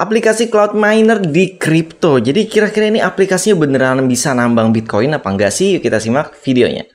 aplikasi cloud miner di kripto. Jadi kira-kira ini aplikasinya beneran bisa nambang Bitcoin apa enggak sih? Yuk kita simak videonya.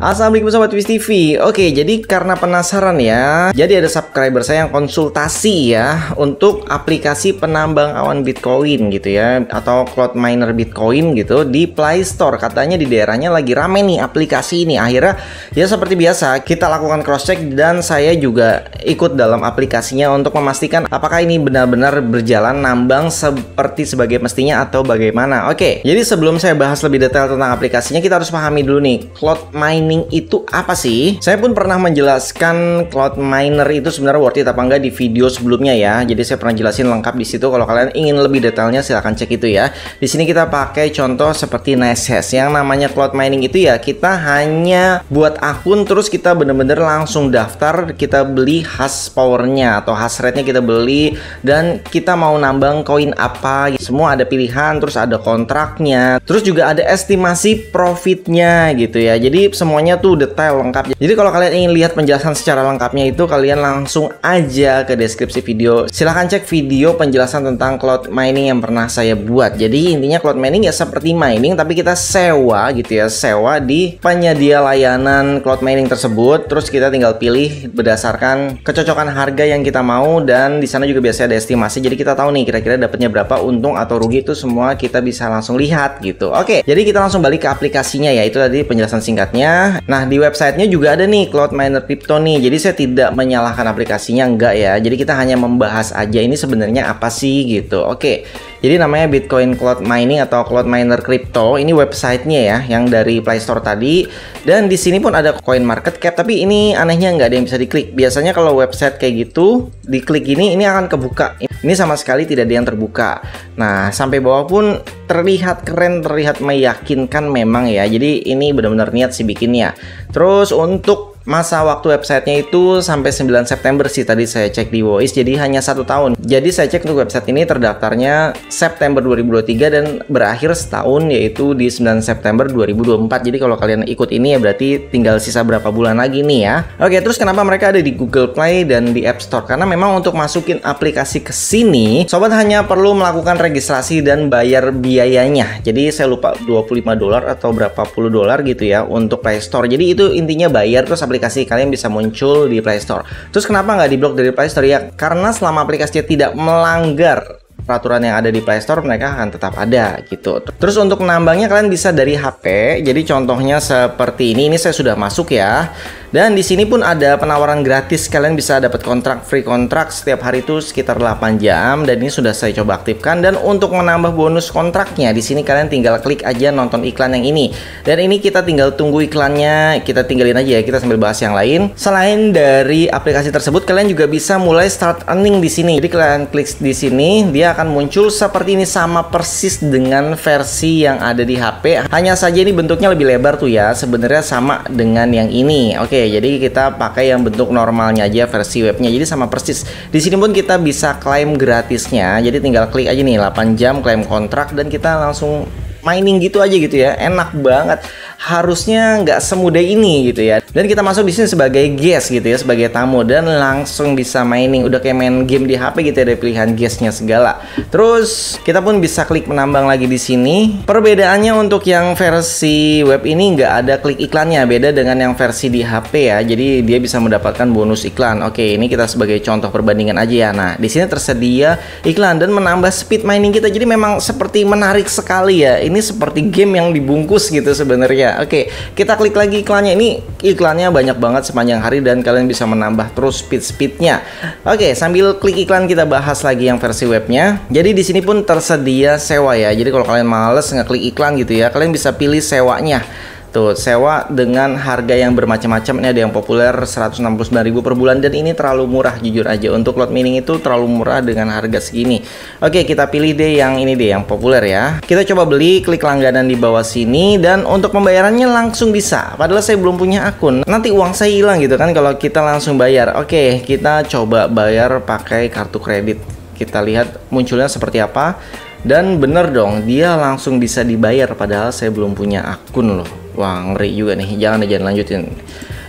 Assalamualaikum sobat Twist TV. Oke, jadi karena penasaran ya, jadi ada subscriber saya yang konsultasi ya untuk aplikasi penambang awan Bitcoin gitu ya atau cloud miner Bitcoin gitu di Play Store. Katanya di daerahnya lagi rame nih aplikasi ini. Akhirnya ya seperti biasa kita lakukan cross check dan saya juga ikut dalam aplikasinya untuk memastikan apakah ini benar-benar berjalan nambang seperti sebagai mestinya atau bagaimana. Oke, jadi sebelum saya bahas lebih detail tentang aplikasinya, kita harus pahami dulu nih cloud miner mining itu apa sih? Saya pun pernah menjelaskan cloud miner itu sebenarnya worth it apa enggak di video sebelumnya ya. Jadi saya pernah jelasin lengkap di situ. Kalau kalian ingin lebih detailnya silahkan cek itu ya. Di sini kita pakai contoh seperti Neses. Yang namanya cloud mining itu ya kita hanya buat akun terus kita bener-bener langsung daftar. Kita beli has powernya atau has rate-nya kita beli dan kita mau nambang koin apa. Semua ada pilihan terus ada kontraknya. Terus juga ada estimasi profitnya gitu ya. Jadi semua semuanya tuh detail lengkap. Jadi kalau kalian ingin lihat penjelasan secara lengkapnya itu kalian langsung aja ke deskripsi video. Silahkan cek video penjelasan tentang cloud mining yang pernah saya buat. Jadi intinya cloud mining ya seperti mining tapi kita sewa gitu ya, sewa di penyedia layanan cloud mining tersebut. Terus kita tinggal pilih berdasarkan kecocokan harga yang kita mau dan di sana juga biasanya ada estimasi. Jadi kita tahu nih kira-kira dapatnya berapa untung atau rugi itu semua kita bisa langsung lihat gitu. Oke, jadi kita langsung balik ke aplikasinya ya. Itu tadi penjelasan singkatnya. Nah, nah, di websitenya juga ada nih Cloud Miner Crypto nih. Jadi saya tidak menyalahkan aplikasinya enggak ya. Jadi kita hanya membahas aja ini sebenarnya apa sih gitu. Oke. Jadi namanya Bitcoin Cloud Mining atau Cloud Miner Crypto. Ini websitenya ya yang dari Play Store tadi. Dan di sini pun ada Coin Market Cap, tapi ini anehnya nggak ada yang bisa diklik. Biasanya kalau website kayak gitu, diklik ini ini akan kebuka ini sama sekali tidak ada yang terbuka. Nah, sampai bawah pun terlihat keren, terlihat meyakinkan memang ya. Jadi ini benar-benar niat sih bikinnya. Terus untuk masa waktu websitenya itu sampai 9 September sih tadi saya cek di Wois jadi hanya satu tahun jadi saya cek untuk website ini terdaftarnya September 2023 dan berakhir setahun yaitu di 9 September 2024 jadi kalau kalian ikut ini ya berarti tinggal sisa berapa bulan lagi nih ya oke terus kenapa mereka ada di Google Play dan di App Store karena memang untuk masukin aplikasi ke sini sobat hanya perlu melakukan registrasi dan bayar biayanya jadi saya lupa 25 dolar atau berapa puluh dolar gitu ya untuk Play Store jadi itu intinya bayar terus aplikasi kalian bisa muncul di Play Store. Terus kenapa nggak diblok dari Play Store ya? Karena selama aplikasinya tidak melanggar peraturan yang ada di Play Store mereka akan tetap ada gitu. Terus untuk nambangnya kalian bisa dari HP. Jadi contohnya seperti ini. Ini saya sudah masuk ya. Dan di sini pun ada penawaran gratis, kalian bisa dapat kontrak free kontrak setiap hari itu sekitar 8 jam dan ini sudah saya coba aktifkan dan untuk menambah bonus kontraknya di sini kalian tinggal klik aja nonton iklan yang ini. Dan ini kita tinggal tunggu iklannya, kita tinggalin aja ya, kita sambil bahas yang lain. Selain dari aplikasi tersebut, kalian juga bisa mulai start earning di sini. Jadi kalian klik di sini, dia akan muncul seperti ini sama persis dengan versi yang ada di HP. Hanya saja ini bentuknya lebih lebar tuh ya, sebenarnya sama dengan yang ini. Oke, jadi kita pakai yang bentuk normalnya aja versi webnya. Jadi sama persis. Di sini pun kita bisa klaim gratisnya. Jadi tinggal klik aja nih 8 jam klaim kontrak dan kita langsung mining gitu aja gitu ya. Enak banget harusnya nggak semudah ini gitu ya. Dan kita masuk di sini sebagai guest gitu ya, sebagai tamu dan langsung bisa mining. Udah kayak main game di HP gitu ya, ada pilihan guestnya segala. Terus kita pun bisa klik menambang lagi di sini. Perbedaannya untuk yang versi web ini nggak ada klik iklannya, beda dengan yang versi di HP ya. Jadi dia bisa mendapatkan bonus iklan. Oke, ini kita sebagai contoh perbandingan aja ya. Nah, di sini tersedia iklan dan menambah speed mining kita. Jadi memang seperti menarik sekali ya. Ini seperti game yang dibungkus gitu sebenarnya Iya, oke, kita klik lagi iklannya. Ini iklannya banyak banget sepanjang hari dan kalian bisa menambah terus speed-speednya. Oke, sambil klik iklan kita bahas lagi yang versi webnya. Jadi di sini pun tersedia sewa ya. Jadi kalau kalian males ngeklik iklan gitu ya, kalian bisa pilih sewanya. Tuh, sewa dengan harga yang bermacam-macam. Ini ada yang populer 169.000 per bulan dan ini terlalu murah jujur aja. Untuk lot mining itu terlalu murah dengan harga segini. Oke, kita pilih deh yang ini deh yang populer ya. Kita coba beli, klik langganan di bawah sini dan untuk pembayarannya langsung bisa. Padahal saya belum punya akun. Nanti uang saya hilang gitu kan kalau kita langsung bayar. Oke, kita coba bayar pakai kartu kredit. Kita lihat munculnya seperti apa. Dan bener dong, dia langsung bisa dibayar padahal saya belum punya akun loh. Wah ngeri juga nih. Jangan jangan lanjutin.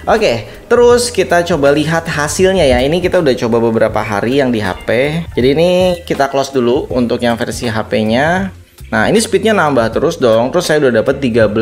Oke, terus kita coba lihat hasilnya ya. Ini kita udah coba beberapa hari yang di HP. Jadi ini kita close dulu untuk yang versi HP-nya. Nah, ini speednya nambah terus dong. Terus saya udah dapat 13,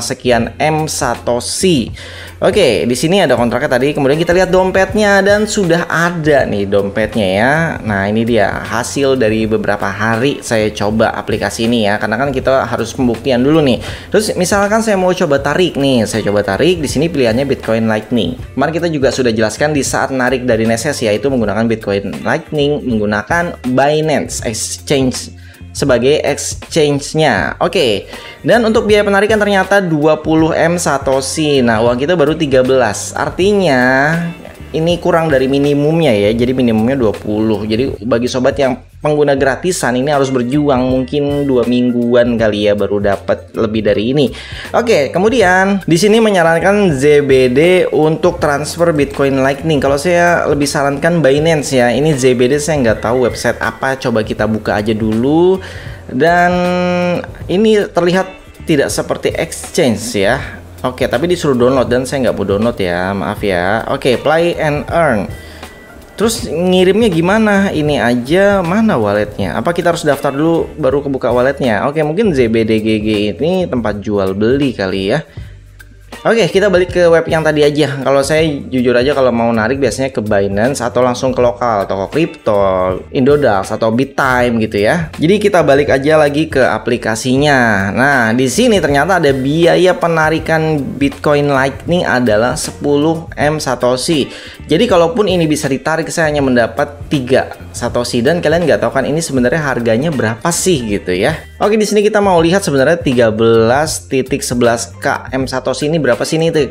sekian M satoshi. Oke, di sini ada kontraknya tadi. Kemudian kita lihat dompetnya dan sudah ada nih dompetnya ya. Nah, ini dia hasil dari beberapa hari saya coba aplikasi ini ya. Karena kan kita harus pembuktian dulu nih. Terus misalkan saya mau coba tarik nih, saya coba tarik di sini pilihannya Bitcoin Lightning. Kemarin kita juga sudah jelaskan di saat narik dari Neses yaitu menggunakan Bitcoin Lightning menggunakan Binance Exchange sebagai exchange-nya. Oke. Dan untuk biaya penarikan ternyata 20M satoshi. Nah, uang kita baru 13. Artinya ini kurang dari minimumnya ya. Jadi minimumnya 20. Jadi bagi sobat yang pengguna gratisan ini harus berjuang mungkin dua mingguan kali ya baru dapat lebih dari ini. Oke, kemudian di sini menyarankan ZBD untuk transfer Bitcoin Lightning. Kalau saya lebih sarankan Binance ya. Ini ZBD saya nggak tahu website apa. Coba kita buka aja dulu. Dan ini terlihat tidak seperti exchange ya. Oke, tapi disuruh download dan saya nggak mau download ya. Maaf ya. Oke, play and earn. Terus ngirimnya gimana? Ini aja mana walletnya? Apa kita harus daftar dulu baru kebuka walletnya? Oke mungkin ZBDGG ini tempat jual beli kali ya Oke, okay, kita balik ke web yang tadi aja. Kalau saya jujur aja kalau mau narik biasanya ke Binance atau langsung ke lokal toko crypto, Indodax atau Bittime gitu ya. Jadi kita balik aja lagi ke aplikasinya. Nah, di sini ternyata ada biaya penarikan Bitcoin Lightning adalah 10M satoshi. Jadi kalaupun ini bisa ditarik saya hanya mendapat 3 satoshi dan kalian nggak tahu kan ini sebenarnya harganya berapa sih gitu ya. Oke, di sini kita mau lihat sebenarnya 13.11k M satoshi ini berapa berapa sih nih tuh?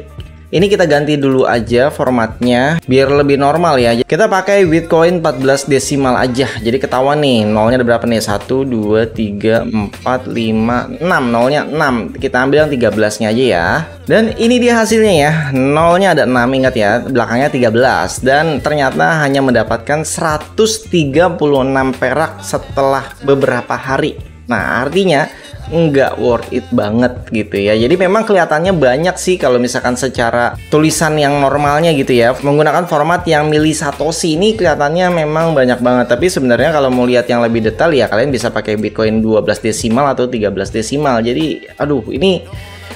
Ini kita ganti dulu aja formatnya biar lebih normal ya. Kita pakai Bitcoin 14 desimal aja. Jadi ketahuan nih nolnya ada berapa nih? 1 2 3 4 5 6. Nolnya 6. Kita ambil yang 13-nya aja ya. Dan ini dia hasilnya ya. Nolnya ada 6 ingat ya, belakangnya 13 dan ternyata hanya mendapatkan 136 perak setelah beberapa hari. Nah, artinya nggak worth it banget gitu ya. Jadi memang kelihatannya banyak sih kalau misalkan secara tulisan yang normalnya gitu ya. Menggunakan format yang milih Satoshi ini kelihatannya memang banyak banget. Tapi sebenarnya kalau mau lihat yang lebih detail ya kalian bisa pakai Bitcoin 12 desimal atau 13 desimal. Jadi aduh ini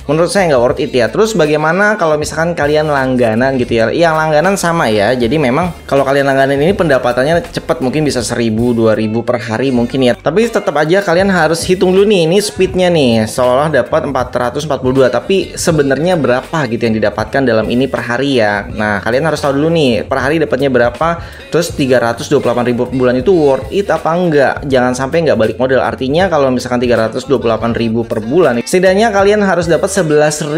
menurut saya nggak worth it ya terus bagaimana kalau misalkan kalian langganan gitu ya yang langganan sama ya jadi memang kalau kalian langganan ini pendapatannya cepat mungkin bisa 1000 2000 per hari mungkin ya tapi tetap aja kalian harus hitung dulu nih ini speednya nih seolah dapat 442 tapi sebenarnya berapa gitu yang didapatkan dalam ini per hari ya nah kalian harus tahu dulu nih per hari dapatnya berapa terus 328 ribu per bulan itu worth it apa enggak jangan sampai nggak balik modal artinya kalau misalkan 328 ribu per bulan setidaknya kalian harus dapat 11.000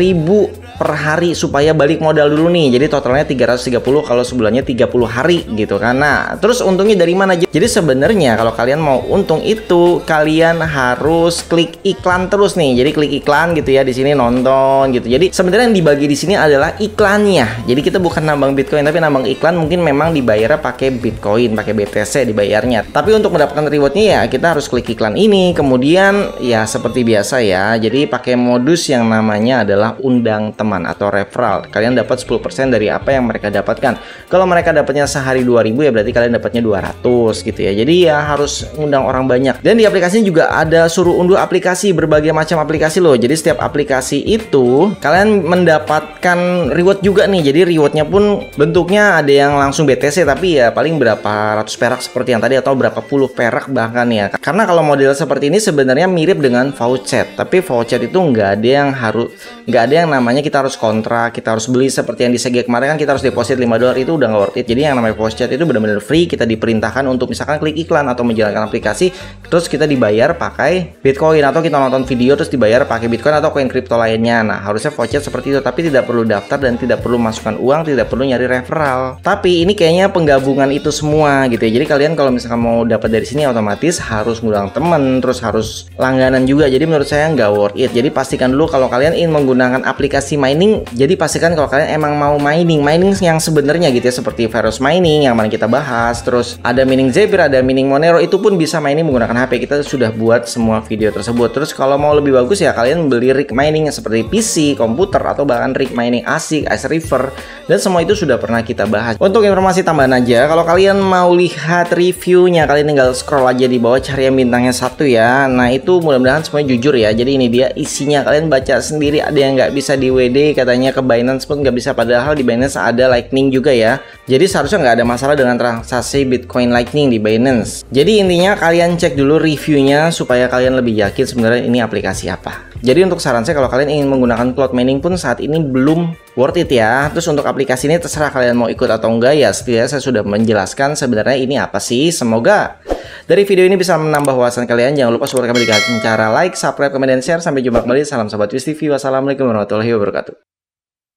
per hari supaya balik modal dulu nih. Jadi totalnya 330 kalau sebulannya 30 hari gitu kan. Nah, terus untungnya dari mana? Jadi sebenarnya kalau kalian mau untung itu kalian harus klik iklan terus nih. Jadi klik iklan gitu ya di sini nonton gitu. Jadi sebenarnya yang dibagi di sini adalah iklannya. Jadi kita bukan nambang Bitcoin tapi nambang iklan mungkin memang dibayar pakai Bitcoin, pakai BTC dibayarnya. Tapi untuk mendapatkan rewardnya ya kita harus klik iklan ini. Kemudian ya seperti biasa ya. Jadi pakai modus yang namanya namanya adalah undang teman atau referral. Kalian dapat 10% dari apa yang mereka dapatkan. Kalau mereka dapatnya sehari 2000 ya berarti kalian dapatnya 200 gitu ya. Jadi ya harus undang orang banyak. Dan di aplikasinya juga ada suruh unduh aplikasi berbagai macam aplikasi loh. Jadi setiap aplikasi itu kalian mendapatkan reward juga nih. Jadi rewardnya pun bentuknya ada yang langsung BTC tapi ya paling berapa ratus perak seperti yang tadi atau berapa puluh perak bahkan ya. Karena kalau model seperti ini sebenarnya mirip dengan voucher, tapi voucher itu nggak ada yang harus ಆರು nggak ada yang namanya kita harus kontra kita harus beli seperti yang di segi kemarin kan kita harus deposit 5 dolar itu udah nggak worth it jadi yang namanya voice chat itu benar-benar free kita diperintahkan untuk misalkan klik iklan atau menjalankan aplikasi terus kita dibayar pakai bitcoin atau kita nonton video terus dibayar pakai bitcoin atau koin kripto lainnya nah harusnya voice chat seperti itu tapi tidak perlu daftar dan tidak perlu masukkan uang tidak perlu nyari referral tapi ini kayaknya penggabungan itu semua gitu ya jadi kalian kalau misalkan mau dapat dari sini otomatis harus ngundang temen terus harus langganan juga jadi menurut saya nggak worth it jadi pastikan dulu kalau kalian ingin menggunakan menggunakan aplikasi mining, jadi pastikan kalau kalian emang mau mining, mining yang sebenarnya gitu ya seperti virus mining yang mana kita bahas, terus ada mining Zebra, ada mining Monero itu pun bisa mining menggunakan HP. Kita sudah buat semua video tersebut. Terus kalau mau lebih bagus ya kalian beli rig mining seperti PC, komputer atau bahkan rig mining ASIC, Ice River dan semua itu sudah pernah kita bahas. Untuk informasi tambahan aja, kalau kalian mau lihat reviewnya, kalian tinggal scroll aja di bawah cari yang bintangnya satu ya. Nah itu mudah-mudahan semuanya jujur ya. Jadi ini dia isinya kalian baca sendiri ada yang nggak bisa di WD katanya ke Binance pun nggak bisa padahal di Binance ada Lightning juga ya jadi seharusnya nggak ada masalah dengan transaksi Bitcoin Lightning di Binance jadi intinya kalian cek dulu reviewnya supaya kalian lebih yakin sebenarnya ini aplikasi apa jadi untuk saran saya kalau kalian ingin menggunakan cloud mining pun saat ini belum worth it ya. Terus untuk aplikasi ini terserah kalian mau ikut atau enggak ya setidaknya saya sudah menjelaskan sebenarnya ini apa sih. Semoga dari video ini bisa menambah wawasan kalian. Jangan lupa support kami dengan cara like, subscribe, komen, dan share. Sampai jumpa kembali. Salam Sobat Wis TV. Wassalamualaikum warahmatullahi wabarakatuh.